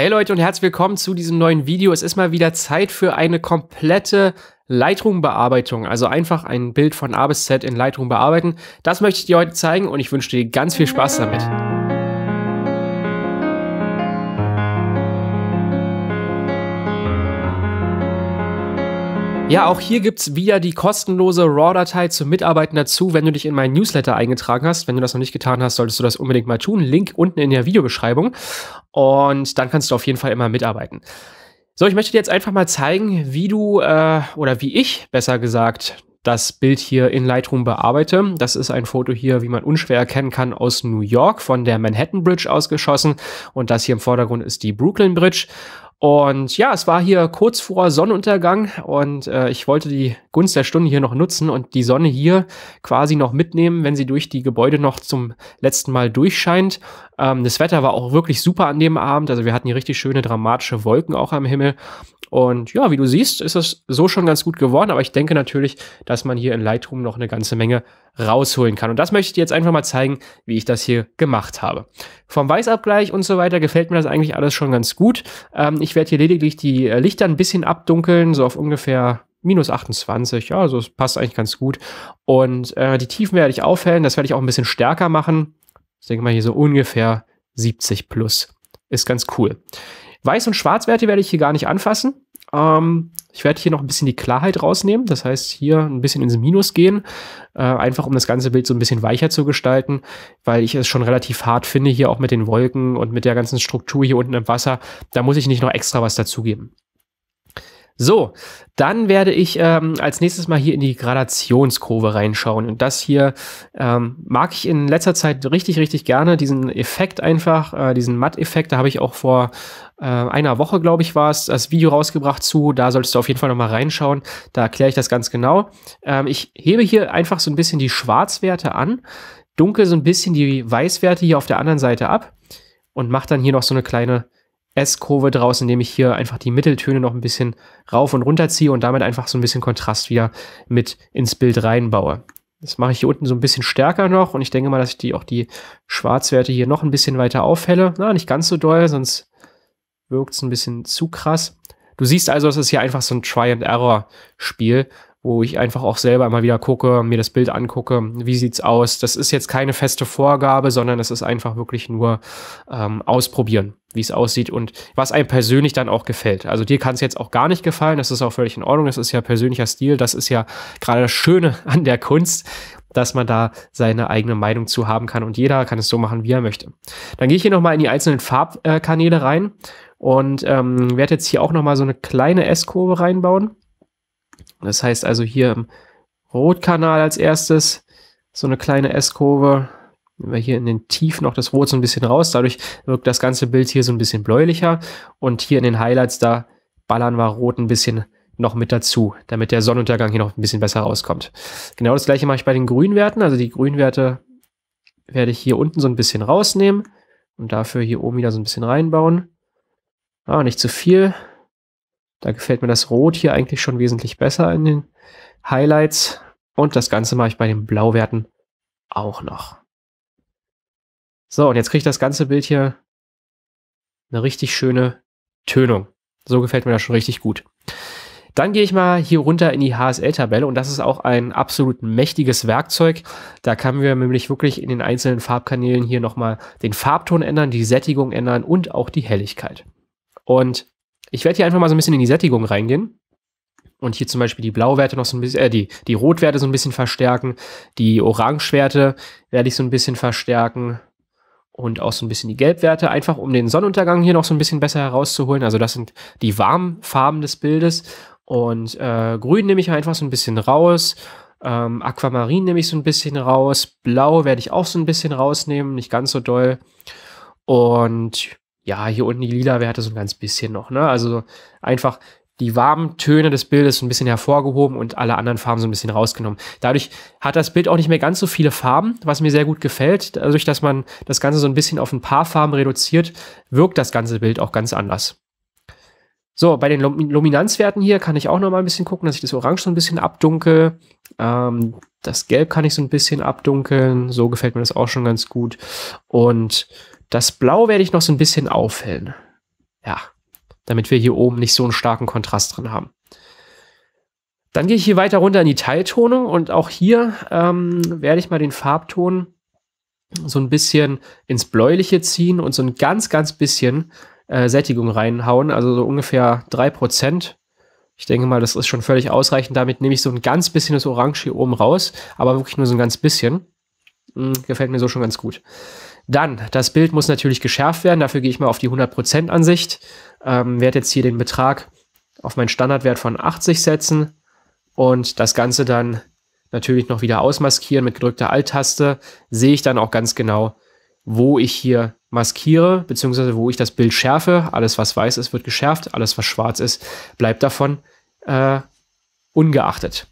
Hey Leute und herzlich willkommen zu diesem neuen Video. Es ist mal wieder Zeit für eine komplette Lightroom-Bearbeitung. Also einfach ein Bild von A bis Z in Lightroom bearbeiten. Das möchte ich dir heute zeigen und ich wünsche dir ganz viel Spaß damit. Mhm. Ja, auch hier gibt es wieder die kostenlose RAW-Datei zum Mitarbeiten dazu, wenn du dich in meinen Newsletter eingetragen hast. Wenn du das noch nicht getan hast, solltest du das unbedingt mal tun. Link unten in der Videobeschreibung. Und dann kannst du auf jeden Fall immer mitarbeiten. So, ich möchte dir jetzt einfach mal zeigen, wie du äh, oder wie ich besser gesagt das Bild hier in Lightroom bearbeite. Das ist ein Foto hier, wie man unschwer erkennen kann, aus New York von der Manhattan Bridge ausgeschossen. Und das hier im Vordergrund ist die Brooklyn Bridge. Und ja, es war hier kurz vor Sonnenuntergang und äh, ich wollte die Gunst der Stunde hier noch nutzen und die Sonne hier quasi noch mitnehmen, wenn sie durch die Gebäude noch zum letzten Mal durchscheint. Ähm, das Wetter war auch wirklich super an dem Abend. Also wir hatten hier richtig schöne dramatische Wolken auch am Himmel. Und ja, wie du siehst, ist das so schon ganz gut geworden, aber ich denke natürlich, dass man hier in Lightroom noch eine ganze Menge rausholen kann. Und das möchte ich dir jetzt einfach mal zeigen, wie ich das hier gemacht habe. Vom Weißabgleich und so weiter gefällt mir das eigentlich alles schon ganz gut. Ähm, ich werde hier lediglich die äh, Lichter ein bisschen abdunkeln, so auf ungefähr minus 28, ja, also es passt eigentlich ganz gut. Und äh, die Tiefen werde ich aufhellen, das werde ich auch ein bisschen stärker machen. Ich denke mal hier so ungefähr 70 plus. Ist ganz cool. Weiß- und Schwarzwerte werde ich hier gar nicht anfassen. Ähm, ich werde hier noch ein bisschen die Klarheit rausnehmen, das heißt hier ein bisschen ins Minus gehen, äh, einfach um das ganze Bild so ein bisschen weicher zu gestalten, weil ich es schon relativ hart finde hier auch mit den Wolken und mit der ganzen Struktur hier unten im Wasser. Da muss ich nicht noch extra was dazugeben. So, dann werde ich ähm, als nächstes mal hier in die Gradationskurve reinschauen. Und das hier ähm, mag ich in letzter Zeit richtig, richtig gerne. Diesen Effekt einfach, äh, diesen Matt-Effekt, da habe ich auch vor äh, einer Woche, glaube ich, war es, das Video rausgebracht zu. Da solltest du auf jeden Fall nochmal reinschauen. Da erkläre ich das ganz genau. Ähm, ich hebe hier einfach so ein bisschen die Schwarzwerte an, dunkel so ein bisschen die Weißwerte hier auf der anderen Seite ab und mache dann hier noch so eine kleine S-Kurve draus, indem ich hier einfach die Mitteltöne noch ein bisschen rauf und runter ziehe und damit einfach so ein bisschen Kontrast wieder mit ins Bild reinbaue. Das mache ich hier unten so ein bisschen stärker noch und ich denke mal, dass ich die, auch die Schwarzwerte hier noch ein bisschen weiter aufhelle. Na, nicht ganz so doll, sonst wirkt es ein bisschen zu krass. Du siehst also, es ist hier einfach so ein Try-and-Error-Spiel wo ich einfach auch selber immer wieder gucke, mir das Bild angucke, wie sieht's aus. Das ist jetzt keine feste Vorgabe, sondern es ist einfach wirklich nur ähm, ausprobieren, wie es aussieht und was einem persönlich dann auch gefällt. Also dir kann es jetzt auch gar nicht gefallen, das ist auch völlig in Ordnung, das ist ja persönlicher Stil, das ist ja gerade das Schöne an der Kunst, dass man da seine eigene Meinung zu haben kann und jeder kann es so machen, wie er möchte. Dann gehe ich hier nochmal in die einzelnen Farbkanäle rein und ähm, werde jetzt hier auch nochmal so eine kleine S-Kurve reinbauen das heißt also hier im Rotkanal als erstes so eine kleine S-Kurve. Nehmen wir hier in den Tiefen noch das Rot so ein bisschen raus. Dadurch wirkt das ganze Bild hier so ein bisschen bläulicher. Und hier in den Highlights, da ballern wir Rot ein bisschen noch mit dazu, damit der Sonnenuntergang hier noch ein bisschen besser rauskommt. Genau das gleiche mache ich bei den Grünwerten. Also die Grünwerte werde ich hier unten so ein bisschen rausnehmen und dafür hier oben wieder so ein bisschen reinbauen. Ah, nicht zu viel. Da gefällt mir das Rot hier eigentlich schon wesentlich besser in den Highlights. Und das Ganze mache ich bei den Blauwerten auch noch. So, und jetzt kriege ich das ganze Bild hier eine richtig schöne Tönung. So gefällt mir das schon richtig gut. Dann gehe ich mal hier runter in die HSL-Tabelle und das ist auch ein absolut mächtiges Werkzeug. Da können wir nämlich wirklich in den einzelnen Farbkanälen hier nochmal den Farbton ändern, die Sättigung ändern und auch die Helligkeit. Und ich werde hier einfach mal so ein bisschen in die Sättigung reingehen und hier zum Beispiel die Blauwerte noch so ein bisschen, äh, die, die Rotwerte so ein bisschen verstärken, die Orangewerte werde ich so ein bisschen verstärken und auch so ein bisschen die Gelbwerte, einfach um den Sonnenuntergang hier noch so ein bisschen besser herauszuholen. Also das sind die warmen Farben des Bildes und äh, Grün nehme ich einfach so ein bisschen raus. Ähm, Aquamarin nehme ich so ein bisschen raus. Blau werde ich auch so ein bisschen rausnehmen, nicht ganz so doll. Und ja, hier unten die lila Werte so ein ganz bisschen noch, ne? Also einfach die warmen Töne des Bildes ein bisschen hervorgehoben und alle anderen Farben so ein bisschen rausgenommen. Dadurch hat das Bild auch nicht mehr ganz so viele Farben, was mir sehr gut gefällt. Dadurch, dass man das Ganze so ein bisschen auf ein paar Farben reduziert, wirkt das ganze Bild auch ganz anders. So, bei den Luminanzwerten hier kann ich auch noch mal ein bisschen gucken, dass ich das Orange so ein bisschen abdunkel. Ähm, das Gelb kann ich so ein bisschen abdunkeln. So gefällt mir das auch schon ganz gut. Und das Blau werde ich noch so ein bisschen aufhellen. Ja, damit wir hier oben nicht so einen starken Kontrast drin haben. Dann gehe ich hier weiter runter in die Teiltonung und auch hier ähm, werde ich mal den Farbton so ein bisschen ins Bläuliche ziehen und so ein ganz, ganz bisschen äh, Sättigung reinhauen. Also so ungefähr 3%. Ich denke mal, das ist schon völlig ausreichend. Damit nehme ich so ein ganz bisschen das Orange hier oben raus, aber wirklich nur so ein ganz bisschen. Hm, gefällt mir so schon ganz gut. Dann, das Bild muss natürlich geschärft werden. Dafür gehe ich mal auf die 100% Ansicht. Ähm, werde jetzt hier den Betrag auf meinen Standardwert von 80 setzen und das Ganze dann natürlich noch wieder ausmaskieren mit gedrückter Alt-Taste. Sehe ich dann auch ganz genau, wo ich hier maskiere, beziehungsweise wo ich das Bild schärfe. Alles, was weiß ist, wird geschärft. Alles, was schwarz ist, bleibt davon äh, ungeachtet.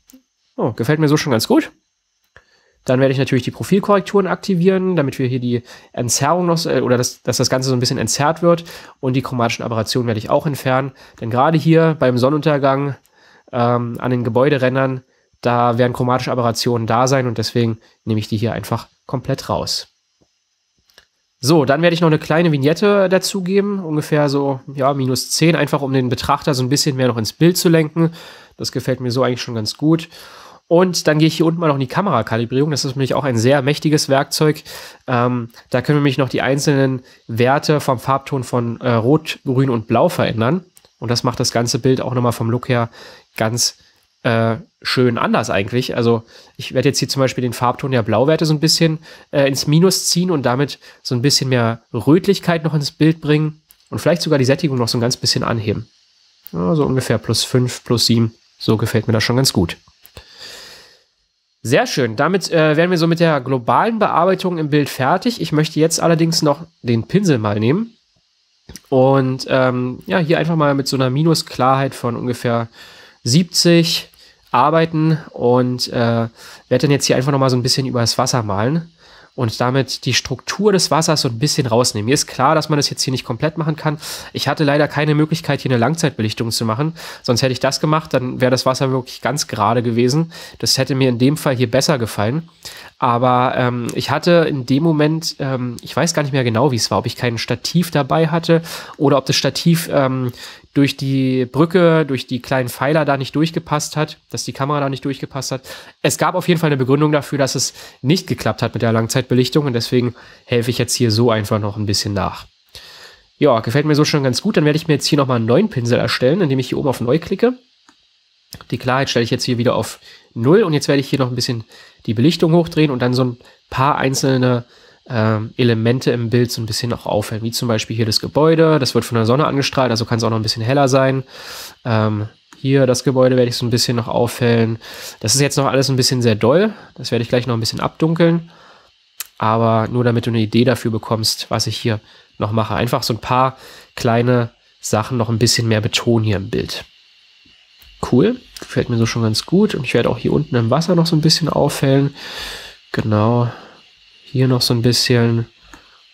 Oh, gefällt mir so schon ganz gut. Dann werde ich natürlich die Profilkorrekturen aktivieren, damit wir hier die Entzerrung noch, äh, oder das, dass das Ganze so ein bisschen entzerrt wird. Und die chromatischen Aberrationen werde ich auch entfernen. Denn gerade hier beim Sonnenuntergang ähm, an den Gebäuderändern, da werden chromatische Aberrationen da sein und deswegen nehme ich die hier einfach komplett raus. So, dann werde ich noch eine kleine Vignette dazugeben, ungefähr so, ja, minus 10, einfach um den Betrachter so ein bisschen mehr noch ins Bild zu lenken. Das gefällt mir so eigentlich schon ganz gut. Und dann gehe ich hier unten mal noch in die Kamerakalibrierung. Das ist nämlich auch ein sehr mächtiges Werkzeug. Ähm, da können wir nämlich noch die einzelnen Werte vom Farbton von äh, Rot, Grün und Blau verändern. Und das macht das ganze Bild auch nochmal vom Look her ganz äh, schön anders eigentlich. Also ich werde jetzt hier zum Beispiel den Farbton der Blauwerte so ein bisschen äh, ins Minus ziehen und damit so ein bisschen mehr Rötlichkeit noch ins Bild bringen und vielleicht sogar die Sättigung noch so ein ganz bisschen anheben. Ja, so ungefähr plus 5, plus 7. So gefällt mir das schon ganz gut. Sehr schön. Damit äh, wären wir so mit der globalen Bearbeitung im Bild fertig. Ich möchte jetzt allerdings noch den Pinsel mal nehmen und ähm, ja, hier einfach mal mit so einer Minusklarheit von ungefähr 70 arbeiten und äh, werde dann jetzt hier einfach nochmal so ein bisschen über das Wasser malen und damit die Struktur des Wassers so ein bisschen rausnehmen. Mir ist klar, dass man das jetzt hier nicht komplett machen kann. Ich hatte leider keine Möglichkeit, hier eine Langzeitbelichtung zu machen. Sonst hätte ich das gemacht, dann wäre das Wasser wirklich ganz gerade gewesen. Das hätte mir in dem Fall hier besser gefallen. Aber ähm, ich hatte in dem Moment, ähm, ich weiß gar nicht mehr genau, wie es war, ob ich kein Stativ dabei hatte oder ob das Stativ ähm, durch die Brücke, durch die kleinen Pfeiler da nicht durchgepasst hat, dass die Kamera da nicht durchgepasst hat. Es gab auf jeden Fall eine Begründung dafür, dass es nicht geklappt hat mit der Langzeitbelichtung und deswegen helfe ich jetzt hier so einfach noch ein bisschen nach. Ja, gefällt mir so schon ganz gut. Dann werde ich mir jetzt hier nochmal einen neuen Pinsel erstellen, indem ich hier oben auf Neu klicke. Die Klarheit stelle ich jetzt hier wieder auf Null und jetzt werde ich hier noch ein bisschen die Belichtung hochdrehen und dann so ein paar einzelne ähm, Elemente im Bild so ein bisschen auch aufhellen, wie zum Beispiel hier das Gebäude, das wird von der Sonne angestrahlt, also kann es auch noch ein bisschen heller sein. Ähm, hier das Gebäude werde ich so ein bisschen noch aufhellen. Das ist jetzt noch alles ein bisschen sehr doll, das werde ich gleich noch ein bisschen abdunkeln, aber nur damit du eine Idee dafür bekommst, was ich hier noch mache. Einfach so ein paar kleine Sachen noch ein bisschen mehr betonen hier im Bild cool. Gefällt mir so schon ganz gut. Und ich werde auch hier unten im Wasser noch so ein bisschen auffällen. Genau. Hier noch so ein bisschen.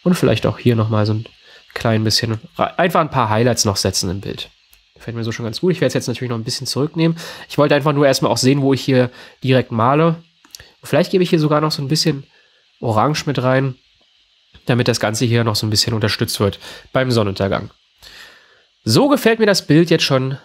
Und vielleicht auch hier nochmal so ein klein bisschen. Einfach ein paar Highlights noch setzen im Bild. Gefällt mir so schon ganz gut. Ich werde es jetzt natürlich noch ein bisschen zurücknehmen. Ich wollte einfach nur erstmal auch sehen, wo ich hier direkt male. Vielleicht gebe ich hier sogar noch so ein bisschen Orange mit rein, damit das Ganze hier noch so ein bisschen unterstützt wird beim Sonnenuntergang. So gefällt mir das Bild jetzt schon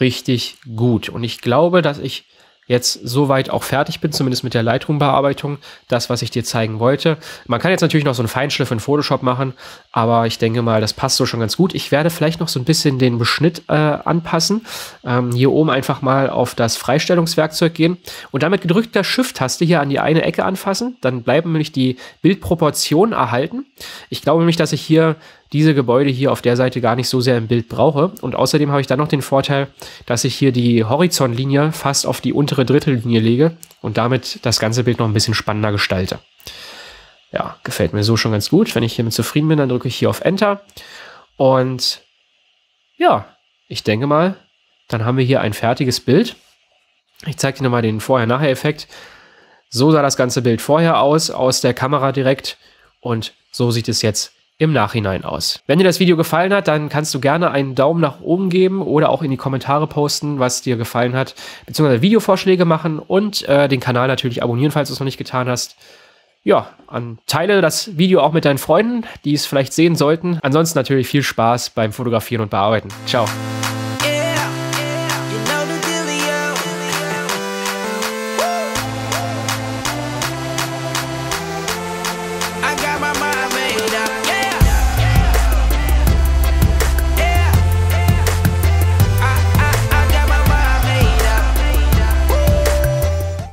richtig gut. Und ich glaube, dass ich jetzt soweit auch fertig bin, zumindest mit der Lightroom-Bearbeitung, das, was ich dir zeigen wollte. Man kann jetzt natürlich noch so einen Feinschliff in Photoshop machen, aber ich denke mal, das passt so schon ganz gut. Ich werde vielleicht noch so ein bisschen den Beschnitt äh, anpassen. Ähm, hier oben einfach mal auf das Freistellungswerkzeug gehen und damit gedrückter Shift-Taste hier an die eine Ecke anfassen. Dann bleiben nämlich die Bildproportionen erhalten. Ich glaube nämlich, dass ich hier diese Gebäude hier auf der Seite gar nicht so sehr im Bild brauche. Und außerdem habe ich dann noch den Vorteil, dass ich hier die Horizontlinie fast auf die untere Drittellinie lege und damit das ganze Bild noch ein bisschen spannender gestalte. Ja, gefällt mir so schon ganz gut. Wenn ich hiermit zufrieden bin, dann drücke ich hier auf Enter. Und ja, ich denke mal, dann haben wir hier ein fertiges Bild. Ich zeige dir nochmal den Vorher-Nachher-Effekt. So sah das ganze Bild vorher aus, aus der Kamera direkt. Und so sieht es jetzt im Nachhinein aus. Wenn dir das Video gefallen hat, dann kannst du gerne einen Daumen nach oben geben oder auch in die Kommentare posten, was dir gefallen hat, beziehungsweise Videovorschläge machen und äh, den Kanal natürlich abonnieren, falls du es noch nicht getan hast. Ja, an, teile das Video auch mit deinen Freunden, die es vielleicht sehen sollten. Ansonsten natürlich viel Spaß beim Fotografieren und Bearbeiten. Ciao.